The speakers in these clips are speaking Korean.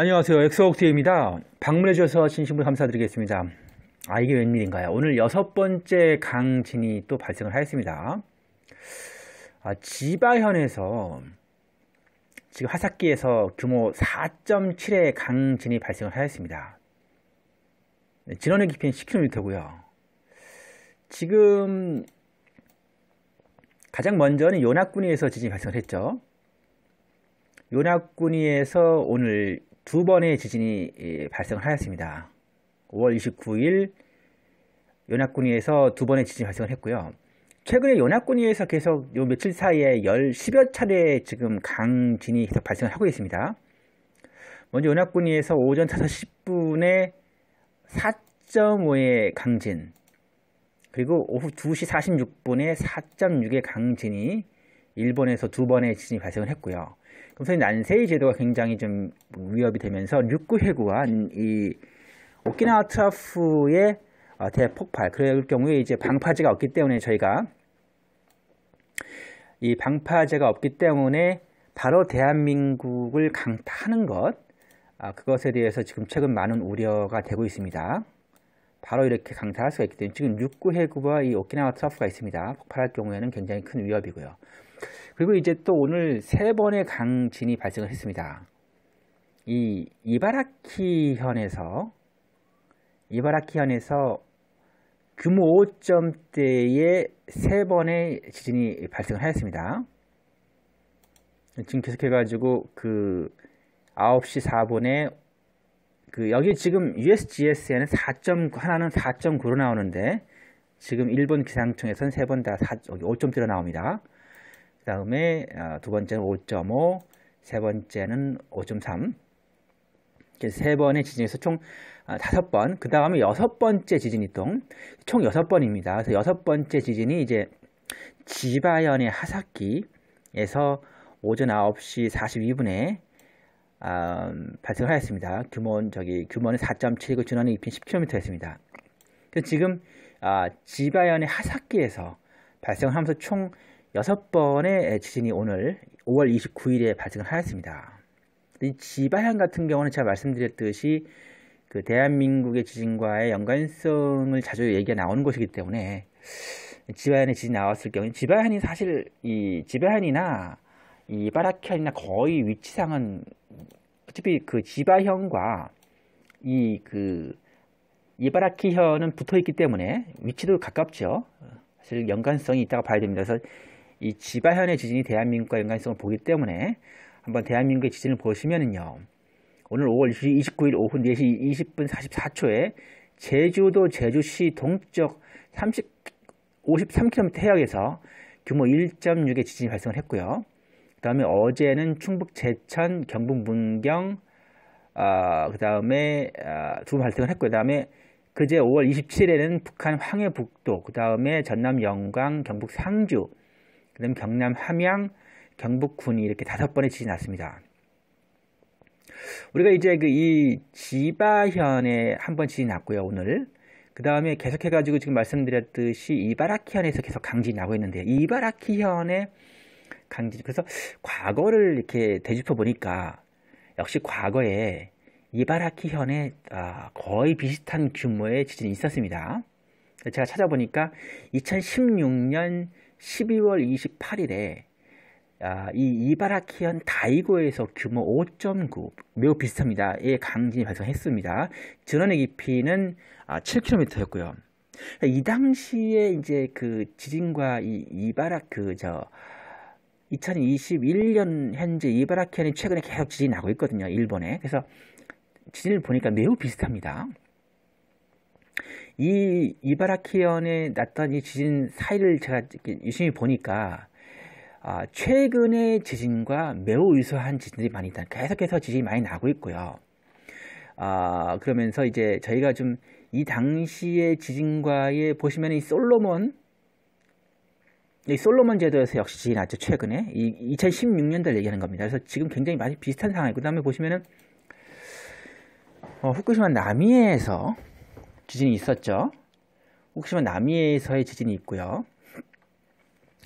안녕하세요. 엑소옥트입니다. 방문해 주셔서 진심으로 감사드리겠습니다. 아 이게 웬일인가요? 오늘 여섯 번째 강진이 또 발생을 하였습니다. 아, 지바현에서 지금 화사키에서 규모 4.7의 강진이 발생을 하였습니다. 네, 진원의 깊이는 10km고요. 지금 가장 먼저는 요나꾸니에서 지진이 발생을 했죠. 요나꾸니에서 오늘 두 번의 지진이 예, 발생을 하였습니다. 5월 29일 요나꾸니에서 두 번의 지진이 발생을 했고요. 최근에 요나꾸니에서 계속 요 며칠 사이에 열, 0 10여 차례 지금 강진이 계속 발생을 하고 있습니다. 먼저 요나꾸니에서 오전 5시 10분에 4.5의 강진, 그리고 오후 2시 46분에 4.6의 강진이 일본에서 두 번의 지진이 발생을 했고요. 동서 난세이 제도가 굉장히 좀 위협이 되면서 육구 해구와 이 오키나와 트라프의 어, 대폭발 그럴 경우에 이제 방파제가 없기 때문에 저희가 이 방파제가 없기 때문에 바로 대한민국을 강타하는 것 아, 그것에 대해서 지금 최근 많은 우려가 되고 있습니다. 바로 이렇게 강타할 수가 있기 때문에 지금 육구 해구와 이 오키나와 트라프가 있습니다. 폭발할 경우에는 굉장히 큰 위협이고요. 그리고 이제 또 오늘 세 번의 강진이 발생을 했습니다. 이 이바라키 현에서 이바라키 현에서 규모 5점대의 세 번의 지진이 발생을 하였습니다. 지금 계속해가지고 그 9시 4분에 그 여기 지금 USGS에는 4점 하나는 4.9로 나오는데 지금 일본 기상청에서는 세 번다 5점대로 나옵니다. 그 다음에 아, 두 번째는 5.5, 세 번째는 5.3. 세 번의 지진에서 총 아, 다섯 번, 그 다음에 여섯 번째 지진이 통총 여섯 번입니다. 그래서 여섯 번째 지진이 이제 지바현의 하사키에서 오전 9시 42분에 어, 발생을 하였습니다. 규모는 저기 규모는 4.7이고 진원은 2,10km였습니다. 지금 어, 지바현의 하사키에서 발생을 하면서 총 여섯 번의 지진이 오늘 5월 29일에 발생을 하였습니다. 이 지바현 같은 경우는 제가 말씀드렸듯이 그 대한민국의 지진과의 연관성을 자주 얘기가 나오는 것이기 때문에 지바현의 지진이 나왔을 경우 지바현이 사실 이 지바현이나 이바라키현이나 거의 위치상은 어차피 그 지바현과 이 그 이바라키현은 붙어 있기 때문에 위치도 가깝죠. 사실 연관성이 있다고 봐야 됩니다. 그래서 이 지바현의 지진이 대한민국과 연관성을 보기 때문에 한번 대한민국의 지진을 보시면은요. 오늘 5월 29일 오후 4시 20분 44초에 제주도 제주시 동쪽 30, 53km 해역에서 규모 1.6의 지진이 발생을 했고요. 그 다음에 어제는 충북 제천, 경북 문경, 어, 그 다음에 어, 두 발생을 했고요. 그 다음에 그제 5월 27일에는 북한 황해북도, 그 다음에 전남 영광, 경북 상주, 그다음 경남 함양, 경북군이 이렇게 다섯 번의 지진이 났습니다. 우리가 이제 그 이 지바현에 한 번 지진이 났고요 오늘 그 다음에 계속해가지고 지금 말씀드렸듯이 이바라키현에서 계속 강진이 나고 있는데 요 이바라키현의 강진 그래서 과거를 이렇게 되짚어 보니까 역시 과거에 이바라키현에 아, 거의 비슷한 규모의 지진이 있었습니다. 제가 찾아보니까 2016년 12월 28일에 아, 이 이바라키현 다이고에서 규모 5.9 매우 비슷합니다의 강진이 발생했습니다. 전원의 깊이는 아, 7km였고요. 이 당시에 이제 그 지진과 이 이바라 그저 2021년 현재 이바라키현이 최근에 계속 지진이 나고 있거든요. 일본에. 그래서 지진을 보니까 매우 비슷합니다. 이 이바라키현에 났던 이 지진 사이를 제가 유심히 보니까 아, 최근의 지진과 매우 유사한 지진들이 많이 있다. 계속해서 지진이 많이 나고 있고요. 아, 그러면서 이제 저희가 좀 이 당시의 지진과의 보시면 이 솔로몬 이 솔로몬 제도에서 역시 지진이 났죠. 최근에 이 2016년도를 얘기하는 겁니다. 그래서 지금 굉장히 많이 비슷한 상황이고 그다음에 보시면은 어, 후쿠시마 남해에서 지진이 있었죠. 혹시나 뭐 남미에서의 지진이 있고요.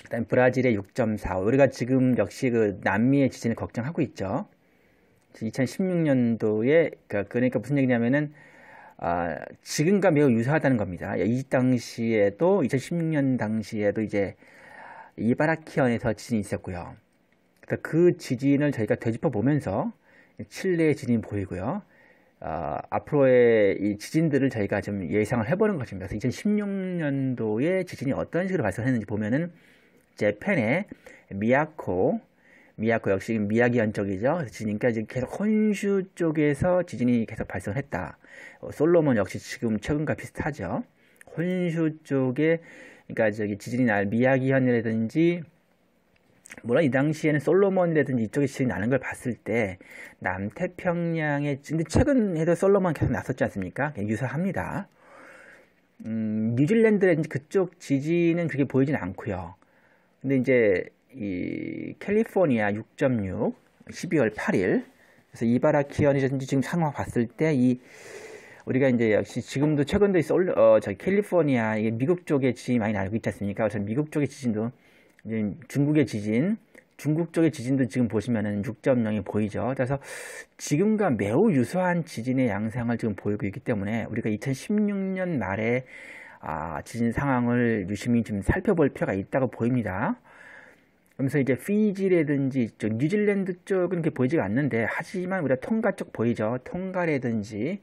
그다음 브라질의 6.45. 우리가 지금 역시 그 남미의 지진을 걱정하고 있죠. 2016년도에 그, 그러니까 무슨 얘기냐면은 아, 지금과 매우 유사하다는 겁니다. 이 당시에도 2016년 당시에도 이제 이바라키현에서 지진이 있었고요. 그 지진을 저희가 되짚어 보면서 칠레의 지진이 보이고요. 어, 앞으로의 이 지진들을 저희가 좀 예상을 해보는 것입니다. 그래서 2016년도에 지진이 어떤 식으로 발생했는지 보면은 재팬의 미야코, 미야코 역시 미야기 현적이죠 지니까 지금 계속 혼슈 쪽에서 지진이 계속 발생했다. 어, 솔로몬 역시 지금 최근과 비슷하죠. 혼슈 쪽에 그러니까 저기 지진이 날 미야기 현이라든지 물론 이 당시에는 솔로몬이라든지 이쪽에 지진 이 나는 걸 봤을 때 남태평양에 근데 최근에도 솔로몬 계속 났었지 않습니까? 유사합니다. 음, 뉴질랜드라든지 그쪽 지진은 그게 보이진 않고요. 근데 이제 이 캘리포니아 6.6 12월 8일 그래서 이바라키언이라든지 지금 상황 봤을 때 이 우리가 이제 역시 지금도 최근도 솔, 어, 저 캘리포니아 이게 미국 쪽에 지진 이 많이 나고 있지 않습니까? 그래서 미국 쪽에 지진도 중국의 지진, 중국 쪽의 지진도 지금 보시면은 6.0이 보이죠. 그래서 지금과 매우 유사한 지진의 양상을 지금 보이고 있기 때문에 우리가 2016년 말에 아, 지진 상황을 유심히 좀 살펴볼 필요가 있다고 보입니다. 그러면서 이제 피지라든지 쪽, 뉴질랜드 쪽은 이렇게 보이지가 않는데 하지만 우리가 통가 쪽 보이죠. 통가라든지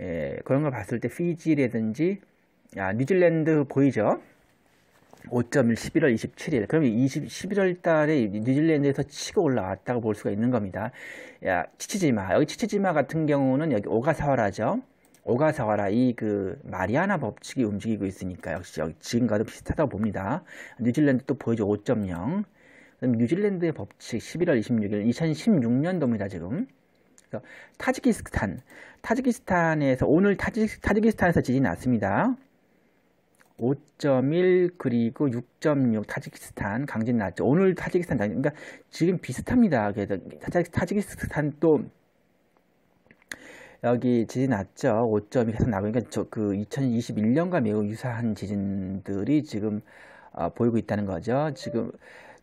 에, 예, 그런 걸 봤을 때 피지라든지 아, 뉴질랜드 보이죠. 5.1 1월 27일 그럼 20, 11월 달에 뉴질랜드에서 치고 올라왔다고 볼 수가 있는 겁니다 야 치치지마 여기 치치지마 같은 경우는 여기 오가사와라죠 오가사와라 이 그 마리아나 법칙이 움직이고 있으니까 역시 여기 지금과도 비슷하다고 봅니다 뉴질랜드 도 보여줘 5.0 그럼 뉴질랜드의 법칙 11월 26일 2016년도입니다 지금 타지키스탄 타지키스탄에서 오늘 타지, 타지키스탄에서 지진이 났습니다 5.1 그리고 6.6 타지키스탄 강진 나왔죠. 오늘 타지키스탄 그러니까 지금 비슷합니다. 타지키스탄 또 여기 지진 났죠. 5.2 계속 나고 그러니까 그 2021년과 매우 유사한 지진들이 지금 어, 보이고 있다는 거죠. 지금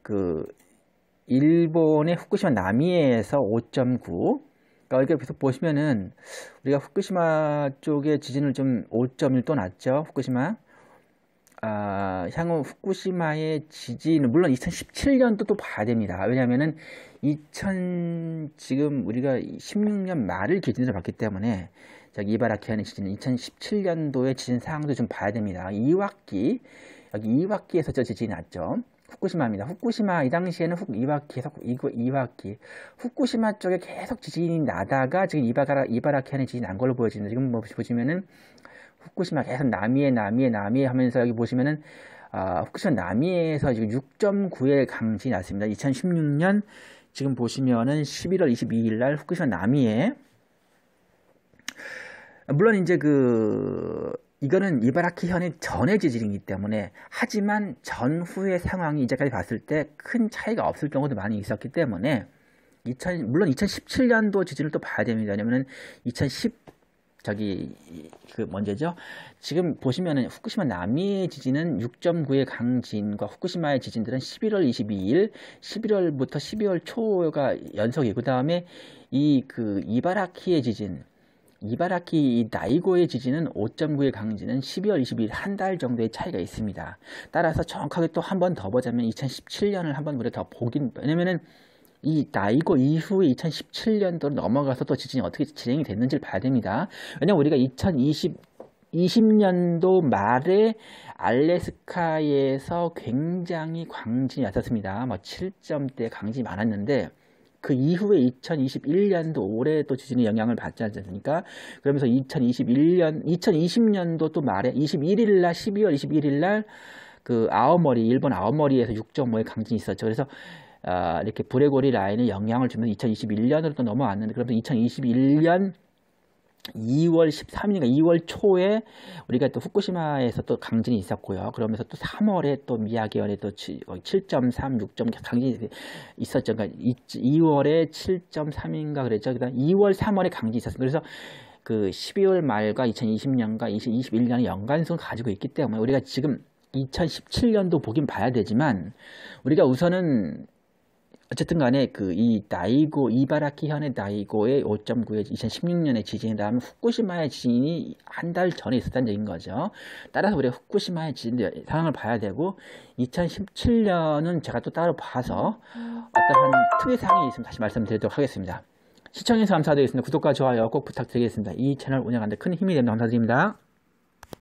그 일본의 후쿠시마 남해에서 5.9 그러니까 이렇게 계속 보시면은 우리가 후쿠시마 쪽에 지진을 좀 5 1 또 났죠. 후쿠시마 아, 향후 후쿠시마의 지진은 물론 2017년도 또 봐야 됩니다. 왜냐하면은 2000 지금 우리가 16년 말을 기준으로 봤기 때문에 자이바라키현의 지진은 2017년도의 지진 상황도 좀 봐야 됩니다. 2학기 여기 2학기에서 저 지진이 났죠. 후쿠시마입니다. 후쿠시마 이 당시에는 후, 이와키에서 이거 이와키 후쿠시마 쪽에 계속 지진이 나다가 지금 이바가라 이바라키현의 지진 난 걸로 보여지는데 지금 뭐 보시면은 후쿠시마 계속 남이에 남이에 남이에 하면서 여기 보시면은 아, 후쿠시마 남이에서 지금 6.9의 강진이 났습니다. 2016년 지금 보시면은 11월 22일 날 후쿠시마 남이에 물론 이제 그 이거는 이바라키 현의 전의 지진이기 때문에 하지만 전후의 상황이 이제까지 봤을 때 큰 차이가 없을 경우도 많이 있었기 때문에 2000, 물론 2017년도 지진을 또 봐야 됩니다. 왜냐면은 2010 저기 그 문제죠. 지금 보시면은 후쿠시마 남미의 지진은 6.9의 강진과 후쿠시마의 지진들은 11월 22일, 11월부터 12월 초가 연속이고 그다음에 이 그 이바라키의 지진 이바라키 이 나이고의 지진은 5.9의 강진은 12월 22일 한 달 정도의 차이가 있습니다. 따라서 정확하게 또 한 번 더 보자면 2017년을 한번 우리가 더 보긴 왜냐면은 이 나이고 이후에 2017년도로 넘어가서 또 지진이 어떻게 진행이 됐는지를 봐야 됩니다. 왜냐면 우리가 2020 20년도 말에 알래스카에서 굉장히 광진이 왔었습니다. 뭐 7점대 광진이 많았는데 그 이후에 2021년도 올해 또 지진의 영향을 받지 않습니까? 그러면서 2021년 2020년도 또 말에 21일 날 12월 21일 날그 아오머리 일본 아오머리에서 6.5의 광진이 있었죠. 그래서 아, 이렇게 브레 고리 라인의 영향을 주면서 2021년으로 또 넘어왔는데 그러면서 2021년 2월 13일인가 2월 초에 우리가 또 후쿠시마에서 또 강진이 있었고요. 그러면서 또 3월에 또 미야기현에 또 7.3, 6. 점 강진이 있었죠. 그러니까 2월에 7.3인가 그랬죠. 그다음 2월, 3월에 강진이 있었어요. 그래서 그 12월 말과 2020년과 2021년의 연관성을 가지고 있기 때문에 우리가 지금 2017년도 보긴 봐야 되지만 우리가 우선은 어쨌든 간에 그이 나이고 이바라키 현의 나이고의 5.9의 2 0 1 6년에 지진에 다음 후쿠시마의 지진이 한 달 전에 있었다는 얘기인 거죠. 따라서 우리가 후쿠시마의 지진 상황을 봐야 되고 2017년은 제가 또 따로 봐서 어떠한 특이 사항이 있으면 다시 말씀드리도록 하겠습니다. 시청해서 감사드리겠습니다. 구독과 좋아요 꼭 부탁드리겠습니다. 이 채널 운영하는데 큰 힘이 됩니다. 감사드립니다.